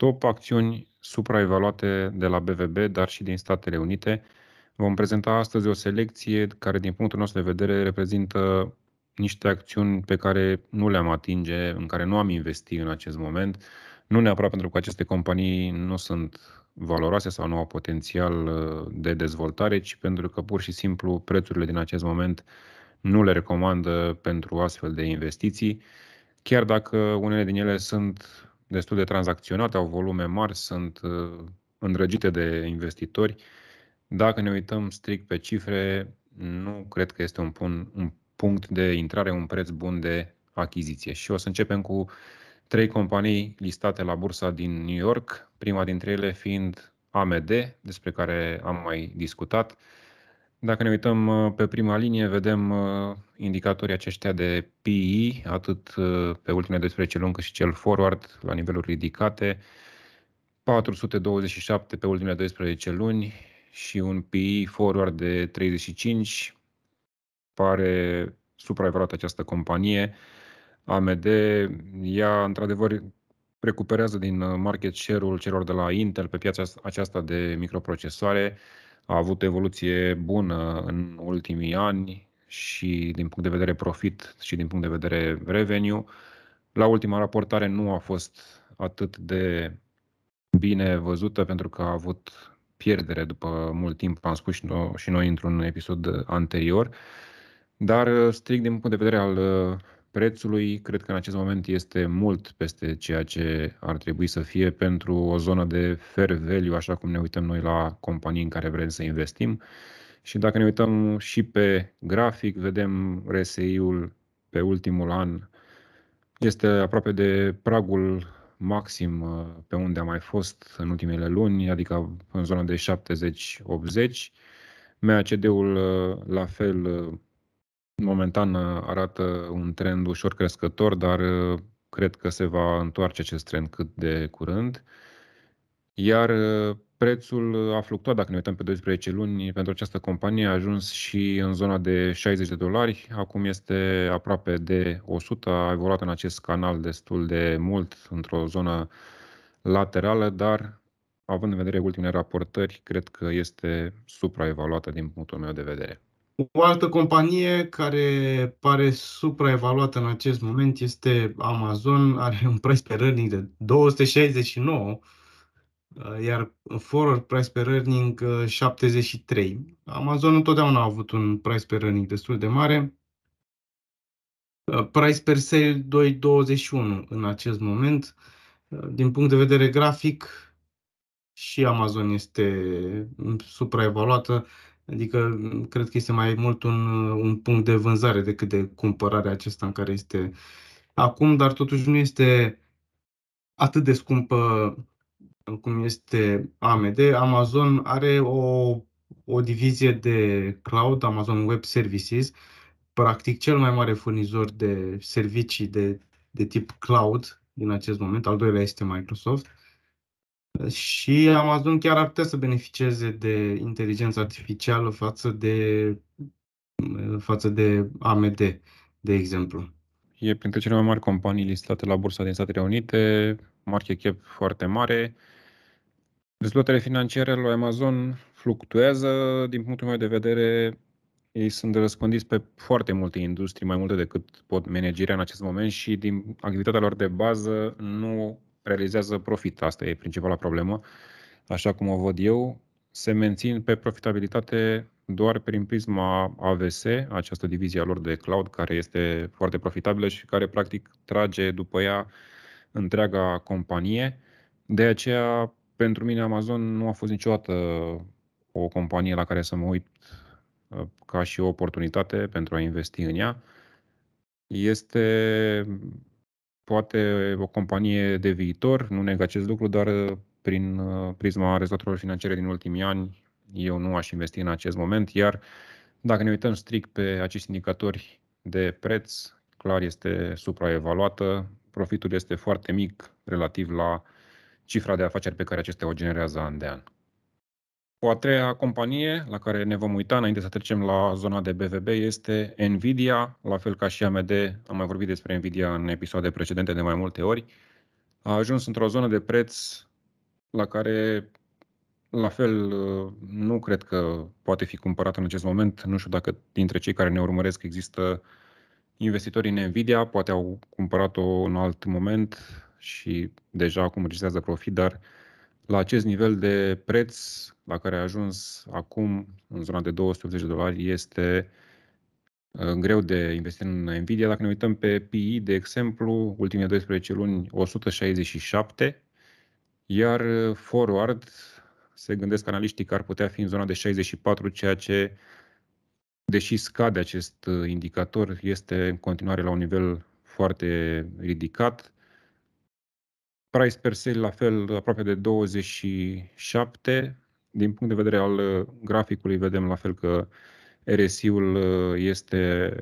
top acțiuni supraevaluate de la BVB, dar și din Statele Unite. Vom prezenta astăzi o selecție care, din punctul nostru de vedere, reprezintă niște acțiuni pe care nu le-am atinge, în care nu am investit în acest moment, nu neapărat pentru că aceste companii nu sunt valoroase sau nu au potențial uh, de dezvoltare, ci pentru că pur și simplu prețurile din acest moment nu le recomandă pentru astfel de investiții, chiar dacă unele din ele sunt destul de tranzacționate, au volume mari, sunt uh, îndrăgite de investitori. Dacă ne uităm strict pe cifre, nu cred că este un, pun, un punct de intrare, un preț bun de achiziție. Și o să începem cu trei companii listate la bursa din New York, prima dintre ele fiind AMD, despre care am mai discutat. Dacă ne uităm uh, pe prima linie, vedem uh, indicatorii aceștia de PI, atât uh, pe ultimele 12 luni cât și cel forward, la niveluri ridicate, 427 pe ultimele 12 luni și un PI forward de 35. Pare supraevaluată această companie. AMD, ea într-adevăr recuperează din market share-ul celor de la Intel pe piața aceasta de microprocesoare, a avut evoluție bună în ultimii ani și din punct de vedere profit și din punct de vedere revenue. La ultima raportare nu a fost atât de bine văzută pentru că a avut pierdere după mult timp, am spus și noi, și noi într-un episod anterior, dar strict din punct de vedere al prețului, cred că în acest moment este mult peste ceea ce ar trebui să fie pentru o zonă de fair value, așa cum ne uităm noi la companii în care vrem să investim. Și dacă ne uităm și pe grafic, vedem RSI-ul pe ultimul an este aproape de pragul maxim uh, pe unde a mai fost în ultimele luni, adică în zona de 70-80. MACD-ul uh, la fel uh, Momentan uh, arată un trend ușor crescător, dar uh, cred că se va întoarce acest trend cât de curând. Iar uh, prețul a fluctuat, dacă ne uităm pe 12 luni, pentru această companie a ajuns și în zona de 60 de dolari, acum este aproape de 100, a evoluat în acest canal destul de mult, într-o zonă laterală, dar având în vedere ultimele raportări, cred că este supraevaluată din punctul meu de vedere. O altă companie care pare supraevaluată în acest moment este Amazon, are un preț pe earning de 269, uh, iar forward price per earning 73. Uh, Amazon întotdeauna a avut un price per earning destul de mare. Uh, price per sale 2.21 în acest moment. Din punct de vedere grafic, și Amazon este mm, supraevaluată. Adică, mm, cred că este mai mult un, uh, un punct de vânzare decât de cumpărare acesta în care este acum, dar totuși nu este atât de scumpă cum este AMD. Amazon are o, o divizie de cloud, Amazon Web Services, practic cel mai mare furnizor de servicii de, de tip cloud din acest moment. Al doilea este Microsoft și Amazon chiar ar putea să beneficieze de inteligența artificială față de, mm, față de AMD, de exemplu. E printre cele mai mari companii listate la bursa din Statele Unite, market cap foarte mare. Rezultatele financiare lui Amazon fluctuează. Din punctul meu de vedere, ei sunt răspândiți pe foarte multe industrii, mai multe decât pot managerea în acest moment și din activitatea lor de bază nu realizează profit. Asta e principala problemă, așa cum o văd eu. Se mențin pe profitabilitate doar prin prisma AVS, această divizie a lor de cloud, care este foarte profitabilă și care practic trage după ea întreaga companie. De aceea, pentru mine, Amazon nu a fost niciodată o companie la care să mă uit uh, ca și o oportunitate pentru a investi în ea. Este poate o companie de viitor, nu neg acest lucru, dar uh, prin uh, prisma rezultatelor financiare din ultimii ani, eu nu aș investi în acest moment, iar dacă ne uităm strict pe acești indicatori de preț, clar este supraevaluată, profitul este foarte mic relativ la cifra de afaceri pe care acestea o generează an de an. O a treia companie la care ne vom uita înainte să trecem la zona de BVB este Nvidia, la fel ca și AMD, am mai vorbit despre Nvidia în episoade precedente de mai multe ori, a ajuns într-o zonă de preț la care la fel nu cred că poate fi cumpărat în acest moment. Nu știu dacă dintre cei care ne urmăresc există investitori în Nvidia, poate au cumpărat-o în alt moment și deja acum registrează profit, dar uh, la acest nivel de preț la care a ajuns acum, în zona de 280 de dolari, este uh, greu de investit în Nvidia. Dacă ne uităm pe PI, de exemplu, ultimele 12 luni 167, iar uh, forward se gândesc analiștii că ar putea fi în zona de 64, ceea ce, deși scade acest uh, indicator, este în continuare la un nivel foarte ridicat. Price per sale la fel aproape de 27. Din punct de vedere al uh, graficului vedem la fel că RSI-ul uh, este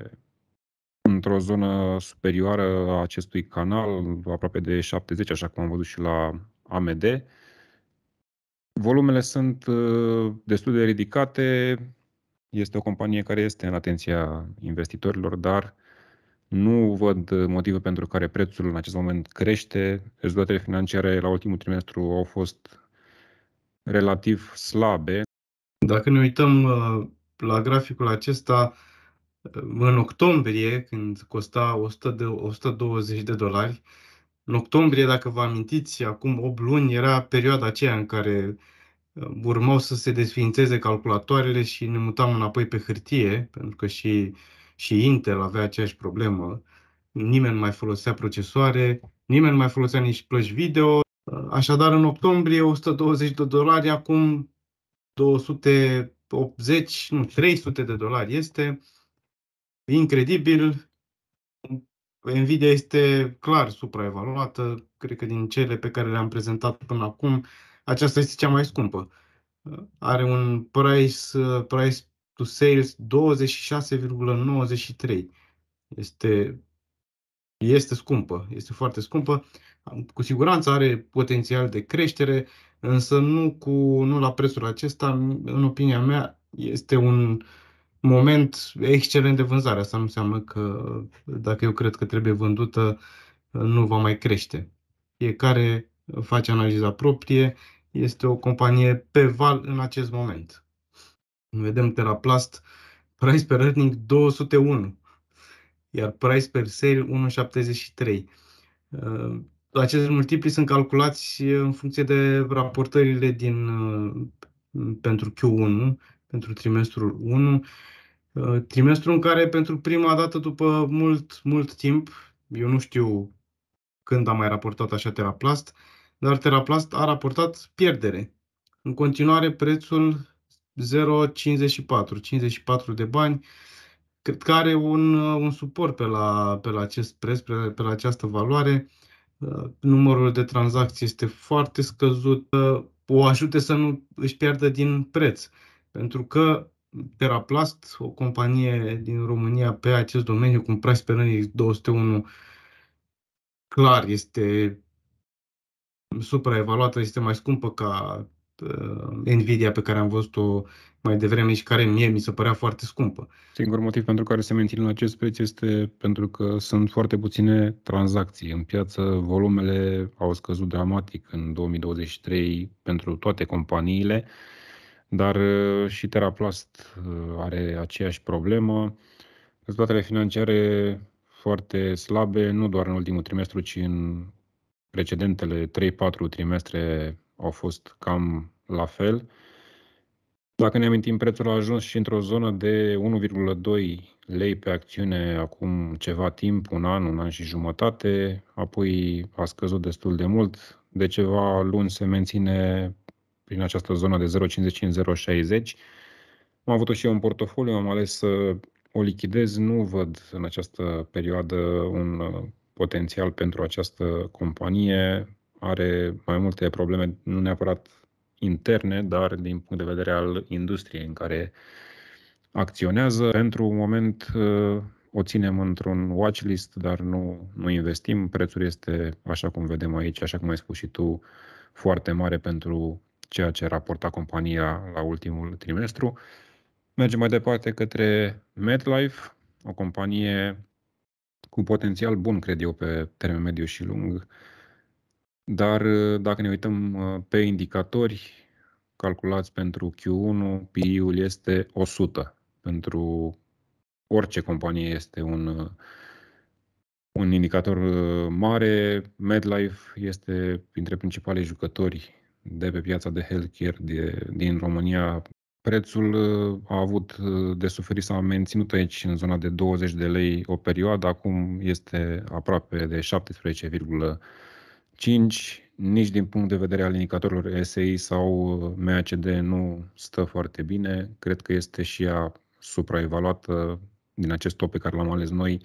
într-o zonă superioară a acestui canal, aproape de 70, așa cum am văzut și la AMD. Volumele sunt uh, destul de ridicate, este o companie care este în atenția investitorilor, dar uh, nu văd uh, motive pentru care prețul în acest moment crește. Rezultatele financiare la ultimul trimestru au fost relativ slabe. Dacă ne uităm uh, la graficul acesta, uh, în octombrie, când costa 100 de, 120 de dolari, în octombrie, dacă vă amintiți, acum 8 luni era perioada aceea în care urmau să se desfințeze calculatoarele și ne mutam înapoi pe hârtie, pentru că și uh, și Intel avea aceeași problemă. Nimeni nu mai folosea procesoare, nimeni nu mai folosea nici plăci video. Așadar, în octombrie 120 de dolari, acum 280, nu, 300 de dolari este incredibil. Nvidia este clar supraevaluată, cred că din cele pe care le-am prezentat până acum, aceasta este cea mai scumpă. Are un price, price to sales 26,93. Este, este scumpă, este foarte scumpă. Cu siguranță are potențial de creștere, însă nu, cu, nu la prețul acesta, în opinia mea, este un moment excelent de vânzare. Asta nu înseamnă că dacă eu cred că trebuie vândută, nu va mai crește. Fiecare face analiza proprie, este o companie pe val în acest moment. Vedem Teraplast, price per earning 201, iar price per sale 1,73. Uh, Acești multipli sunt calculați uh, în funcție de raportările din, uh, pentru Q1, pentru trimestrul 1, trimestrul în care pentru prima dată după mult, mult timp, eu nu știu când a mai raportat așa Teraplast, dar Teraplast a raportat pierdere. În continuare, prețul 0,54, 54 de bani. Cred că are un, un suport pe la, pe la acest preț, pe, pe la această valoare. Uh, numărul de tranzacții este foarte scăzut. Uh, o ajute să nu își pierdă din preț, pentru că Teraplast, o companie din România pe acest domeniu, un preț pe Renix 201, clar este supraevaluată, este mai scumpă ca Uh, Nvidia pe care am văzut-o mai devreme și care mie mi se părea foarte scumpă. Singurul motiv pentru care se mențin la acest preț este pentru că sunt foarte puține tranzacții în piață. Volumele au scăzut dramatic în 2023 pentru toate companiile, dar uh, și Teraplast uh, are aceeași problemă. Rezultatele financiare foarte slabe, nu doar în ultimul trimestru, ci în precedentele 3-4 trimestre au fost cam la fel. Dacă ne amintim, prețul a ajuns și într-o zonă de 1,2 lei pe acțiune acum ceva timp, un an, un an și jumătate, apoi a scăzut destul de mult, de ceva luni se menține prin această zonă de 0,55-0,60. Am avut-o și eu în portofoliu, am ales să o lichidez, nu văd în această perioadă un uh, potențial pentru această companie, are mai multe probleme, nu neapărat interne, dar din punct de vedere al industriei în care acționează. Pentru un moment uh, o ținem într-un watchlist, dar nu, nu investim. Prețul este, așa cum vedem aici, așa cum ai spus și tu, foarte mare pentru ceea ce raporta compania la ultimul trimestru. Mergem mai departe către MedLife, o companie cu potențial bun, cred eu, pe termen mediu și lung, dar uh, dacă ne uităm uh, pe indicatori calculați pentru Q1, PI-ul este 100. Pentru orice companie este un, uh, un indicator mare. MedLife este printre principalii jucători de pe piața de healthcare de, din România. Prețul a avut de suferit, s-a menținut aici în zona de 20 de lei o perioadă, acum este aproape de 5, nici din punct de vedere al indicatorilor SEI sau uh, MACD nu stă foarte bine. Cred că este și ea supraevaluată din acest top pe care l-am ales noi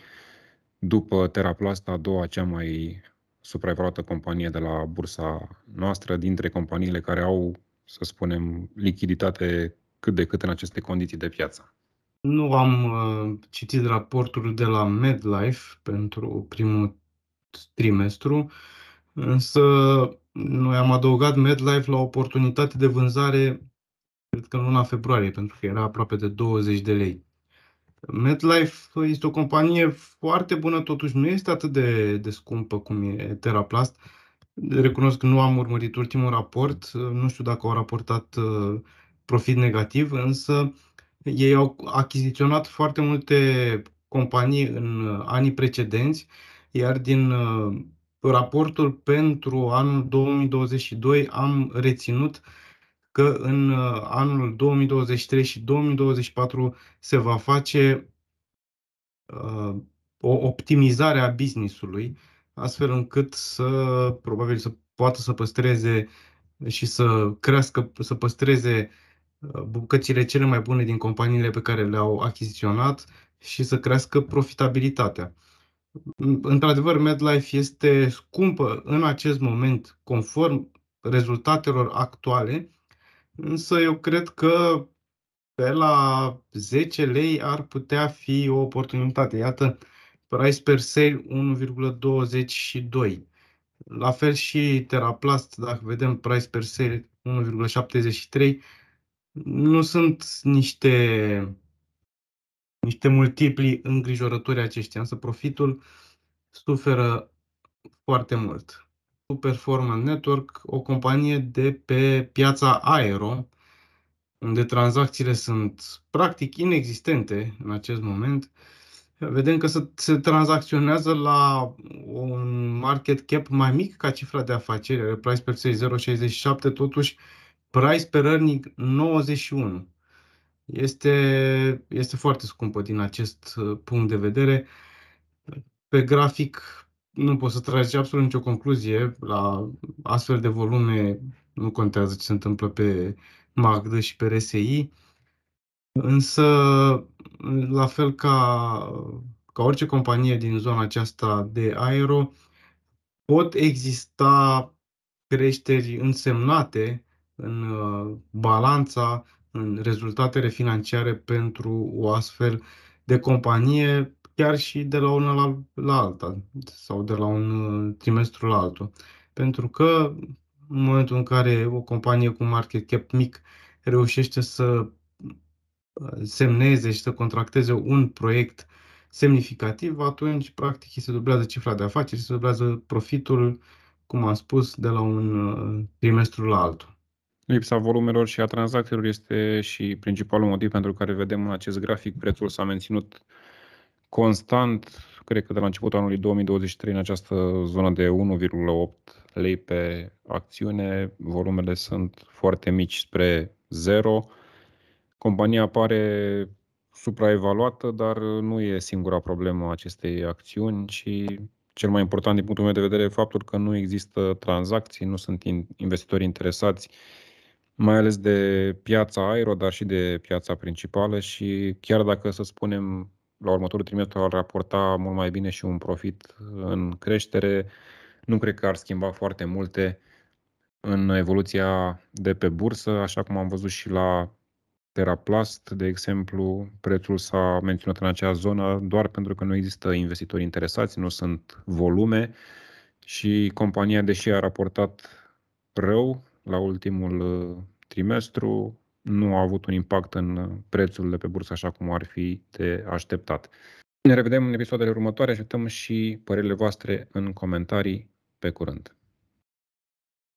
după Teraplast, a doua cea mai supraevaluată companie de la bursa noastră, dintre companiile care au, să spunem, lichiditate cât de cât în aceste condiții de piață. Nu am uh, citit raportul de la MedLife pentru primul trimestru. Uh, Însă noi am adăugat MedLife la oportunitate de vânzare, cred că în luna februarie, pentru că era aproape de 20 de lei. MedLife este o companie foarte bună, totuși nu este atât de, de scumpă cum e Teraplast. Recunosc că nu am urmărit ultimul raport, nu știu dacă au raportat uh, profit negativ, însă ei au achiziționat foarte multe companii în uh, anii precedenți, iar din uh, raportul pentru anul 2022 am reținut că în uh, anul 2023 și 2024 se va face uh, o optimizare a businessului, astfel încât să probabil să poată să păstreze și să crească, să păstreze uh, bucățile cele mai bune din companiile pe care le-au achiziționat și să crească profitabilitatea. Într-adevăr, MedLife este scumpă în acest moment, conform rezultatelor actuale, însă eu cred că pe la 10 lei ar putea fi o oportunitate. Iată, price per sale 1,22. La fel și Teraplast, dacă vedem price per sale 1,73, nu sunt niște niște multipli îngrijorători aceștia, însă profitul suferă foarte mult. Performance Network, o companie de pe piața aero, unde tranzacțiile sunt practic inexistente în acest moment, vedem că se, se tranzacționează la un market cap mai mic ca cifra de afaceri, price per 0,67, totuși price per earning 91 este, este foarte scumpă din acest uh, punct de vedere. Pe grafic nu poți să tragi absolut nicio concluzie. La astfel de volume nu contează ce se întâmplă pe Magda și pe RSI. Însă, la fel ca, ca orice companie din zona aceasta de aero, pot exista creșteri însemnate în uh, balanța în rezultatele financiare pentru o astfel de companie, chiar și de la una la, la alta sau de la un uh, trimestru la altul. Pentru că în momentul în care o companie cu market cap mic reușește să uh, semneze și să contracteze un proiect semnificativ, atunci practic se dublează cifra de afaceri, se dublează profitul, cum am spus, de la un uh, trimestru la altul. Lipsa volumelor și a tranzacțiilor este și principalul motiv pentru care vedem în acest grafic prețul s-a menținut constant, cred că de la începutul anului 2023, în această zonă de 1,8 lei pe acțiune. Volumele sunt foarte mici spre zero. Compania pare supraevaluată, dar nu e singura problemă acestei acțiuni și cel mai important din punctul meu de vedere faptul că nu există tranzacții, nu sunt investitori interesați mai ales de piața aero, dar și de piața principală și chiar dacă, să spunem, la următorul trimestru ar raporta mult mai bine și un profit în creștere, nu cred că ar schimba foarte multe în evoluția de pe bursă, așa cum am văzut și la Teraplast, de exemplu, prețul s-a menținut în acea zonă doar pentru că nu există investitori interesați, nu sunt volume și compania, deși a raportat rău, la ultimul uh, trimestru nu a avut un impact în uh, prețurile pe bursă așa cum ar fi de așteptat. Ne revedem în episoadele următoare, așteptăm și părerile voastre în comentarii. Pe curând!